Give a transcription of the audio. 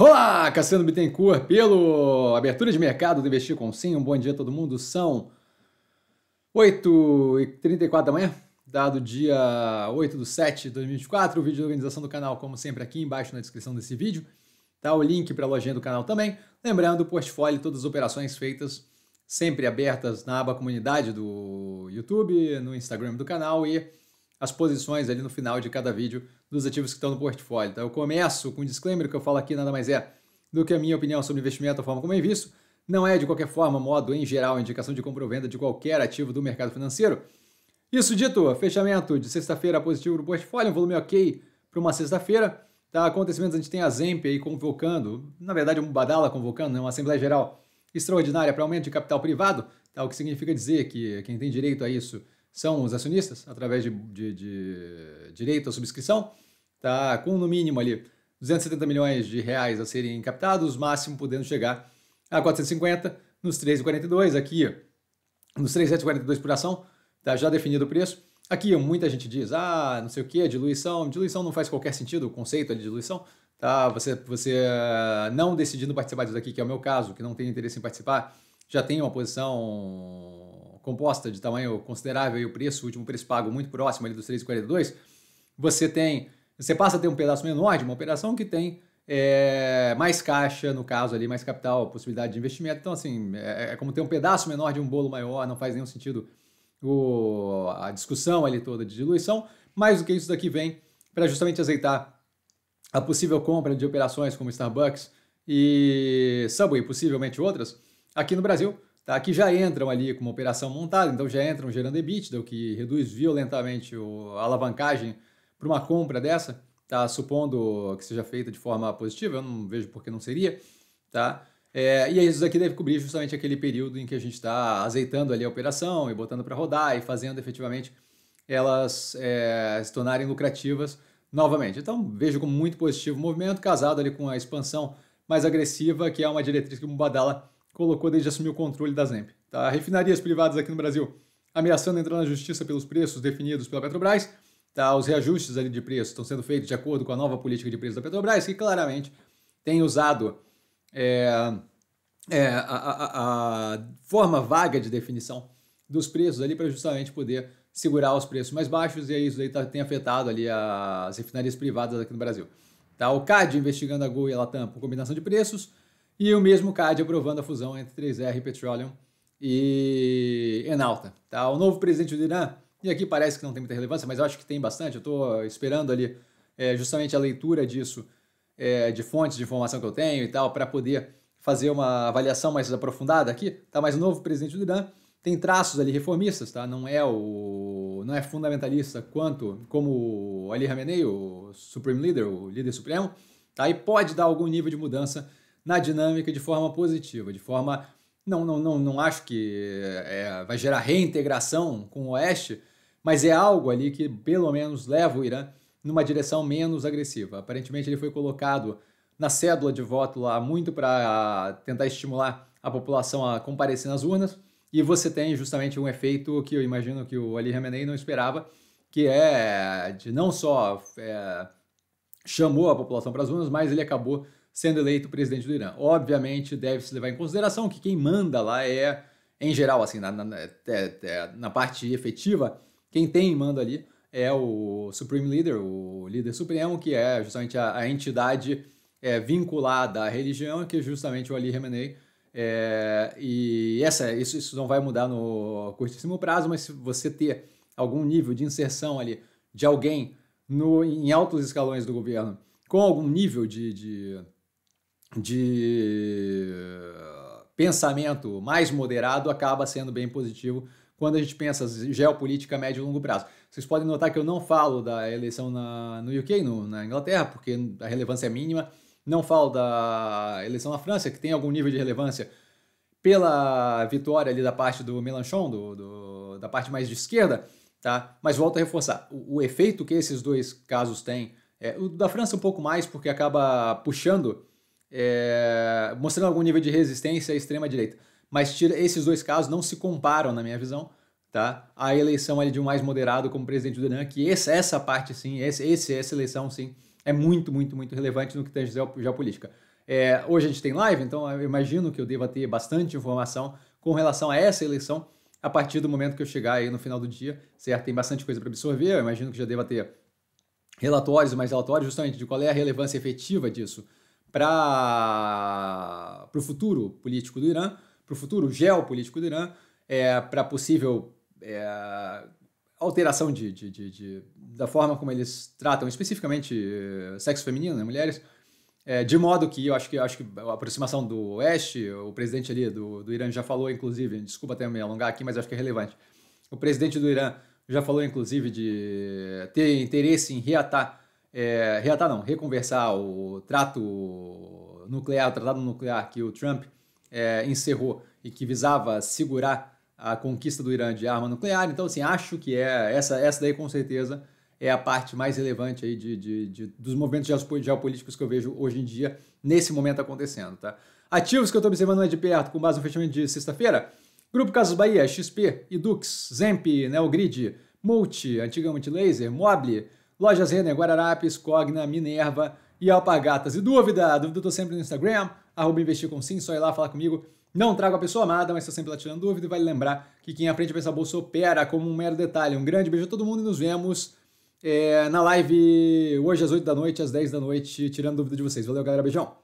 Olá, Cassiano Bittencourt, pelo Abertura de Mercado do Investir com Sim. Um bom dia a todo mundo. São 8h34 da manhã, dado dia 8 do 7 de 2024. O vídeo de organização do canal, como sempre, aqui embaixo na descrição desse vídeo. Tá o link para a lojinha do canal também. Lembrando, o portfólio, todas as operações feitas sempre abertas na aba comunidade do YouTube, no Instagram do canal e as posições ali no final de cada vídeo dos ativos que estão no portfólio. Então, eu começo com um disclaimer que eu falo aqui nada mais é do que a minha opinião sobre investimento, a forma como é visto. Não é, de qualquer forma, modo em geral, indicação de compra ou venda de qualquer ativo do mercado financeiro. Isso dito, fechamento de sexta-feira positivo no portfólio, um volume ok para uma sexta-feira. Tá, acontecimentos, a gente tem a Zemp aí convocando, na verdade, um badala convocando, né, uma Assembleia Geral extraordinária para aumento de capital privado, tá, o que significa dizer que quem tem direito a isso são os acionistas, através de, de, de direito à subscrição, tá? com no mínimo ali 270 milhões de reais a serem captados, máximo podendo chegar a 450 nos 3,42 aqui, nos 3,42 por ação, tá já definido o preço. Aqui muita gente diz, ah, não sei o que, diluição, diluição não faz qualquer sentido, o conceito de diluição, tá? Você, você ah, não decidindo participar disso aqui que é o meu caso, que não tem interesse em participar, já tem uma posição composta de tamanho considerável e o preço, o último preço pago muito próximo ali dos 3,42, você tem, você passa a ter um pedaço menor de uma operação que tem é, mais caixa, no caso ali, mais capital, possibilidade de investimento. Então, assim, é, é, como ter um pedaço menor de um bolo maior, não faz nenhum sentido o, a discussão ali toda de diluição. Mais do que isso daqui vem para justamente aceitar a possível compra de operações como Starbucks e Subway, possivelmente outras, aqui no Brasil, tá? que já entram ali com uma operação montada, então já entram gerando EBITDA, o que reduz violentamente o, a alavancagem para uma compra dessa, tá? supondo que seja feita de forma positiva, eu não vejo por que não seria. Tá? É, e isso aqui deve cobrir justamente aquele período em que a gente está azeitando ali a operação e botando para rodar e fazendo efetivamente elas é, se tornarem lucrativas novamente. Então vejo como muito positivo o movimento, casado ali com a expansão mais agressiva, que é uma diretriz que o Mubadala colocou desde assumir o controle da Zemp. Tá? Refinarias privadas aqui no Brasil ameaçando entrar na justiça pelos preços definidos pela Petrobras. Tá? Os reajustes ali de preço estão sendo feitos de acordo com a nova política de preços da Petrobras, que claramente tem usado é, é, a, a, a forma vaga de definição dos preços ali para justamente poder segurar os preços mais baixos e aí é isso aí tá, tem afetado ali as refinarias privadas aqui no Brasil. Tá? O CAD investigando a Gol e a Latam por combinação de preços. E o mesmo CAD aprovando a fusão entre 3R Petroleum e Enalta. Tá? O novo presidente do Irã, e aqui parece que não tem muita relevância, mas eu acho que tem bastante, eu estou esperando ali é, justamente a leitura disso, é, de fontes de informação que eu tenho e tal, para poder fazer uma avaliação mais aprofundada aqui, tá? Mas o novo presidente do Irã tem traços ali reformistas, tá? Não é o não é fundamentalista quanto como Ali Khamenei, o Supreme Leader, o líder supremo, tá? E pode dar algum nível de mudança na dinâmica de forma positiva, de forma. Não, não, não, não acho que é, vai gerar reintegração com o Oeste, mas é algo ali que pelo menos leva o Irã numa direção menos agressiva. Aparentemente ele foi colocado na cédula de voto lá muito para tentar estimular a população a comparecer nas urnas e você tem justamente um efeito que eu imagino que o Ali Khamenei não esperava, que é de não só é, chamou a população para as urnas, mas ele acabou sendo eleito presidente do Irã. Obviamente, deve-se levar em consideração que quem manda lá é, em geral, assim, na, na, na é, é, parte efetiva, quem tem manda ali é o Supreme Leader, o líder supremo, que é justamente a, a entidade é, vinculada à religião, que é justamente o Ali Khamenei. É, e essa, isso, isso não vai mudar no curtíssimo prazo, mas se você ter algum nível de inserção ali de alguém no, em altos escalões do governo com algum nível de, de de eh, pensamento mais moderado acaba sendo bem positivo quando a gente pensa geopolítica médio e longo prazo. Vocês podem notar que eu não falo da eleição na, no UK, no, na Inglaterra, porque a relevância é mínima. Não falo da eleição na França, que tem algum nível de relevância pela vitória ali da parte do Mélenchon, do, do, da parte mais de esquerda, tá? Mas volto a reforçar, o, o efeito que esses dois casos têm, é, o da França um pouco mais, porque acaba puxando é, mostrando algum nível de resistência à extrema-direita. Mas tira, esses dois casos não se comparam, na minha visão, tá? A eleição ali de um mais moderado como presidente do Irã, que essa, essa parte sim, esse, esse, essa eleição sim, é muito, muito, muito relevante no que tange geopolítica. É, hoje a gente tem live, então eu imagino que eu deva ter bastante informação com relação a essa eleição a partir do momento que eu chegar aí no final do dia, certo? Tem bastante coisa para absorver, eu imagino que já deva ter relatórios, mais relatórios justamente de qual é a relevância efetiva disso para o futuro político do Irã, para o futuro geopolítico do Irã, é, para possível é, alteração de, de, de, de, da forma como eles tratam especificamente eh, sexo feminino, né, mulheres, é, de modo que eu acho que eu acho que a aproximação do Oeste, o presidente ali do, do Irã já falou, inclusive, desculpa até me alongar aqui, mas acho que é relevante. O presidente do Irã já falou, inclusive, de ter interesse em reatar é, reatar não, reconversar o trato nuclear, o tratado nuclear que o Trump é, encerrou e que visava segurar a conquista do Irã de arma nuclear. Então, assim, acho que é essa, essa daí com certeza é a parte mais relevante aí de, de, de, dos movimentos geopolíticos que eu vejo hoje em dia, nesse momento acontecendo, tá? Ativos que eu estou observando mais é de perto, com base no fechamento de sexta-feira, Grupo Casas Bahia, XP, Edux, Zemp, Neogrid, Multi, antiga Multilaser, Mobile, Lojas Renner, Guararapes, Cogna, Minerva e Alpagatas. E dúvida? Dúvida eu tô sempre no Instagram, arroba investir com sim, só ir lá falar comigo. Não trago a pessoa amada, mas estou sempre lá tirando dúvida e vale lembrar que quem aprende é a pensar bolsa opera como um mero detalhe. Um grande beijo a todo mundo e nos vemos é, na live hoje às 8 da noite, às 10 da noite, tirando dúvida de vocês. Valeu, galera. Beijão!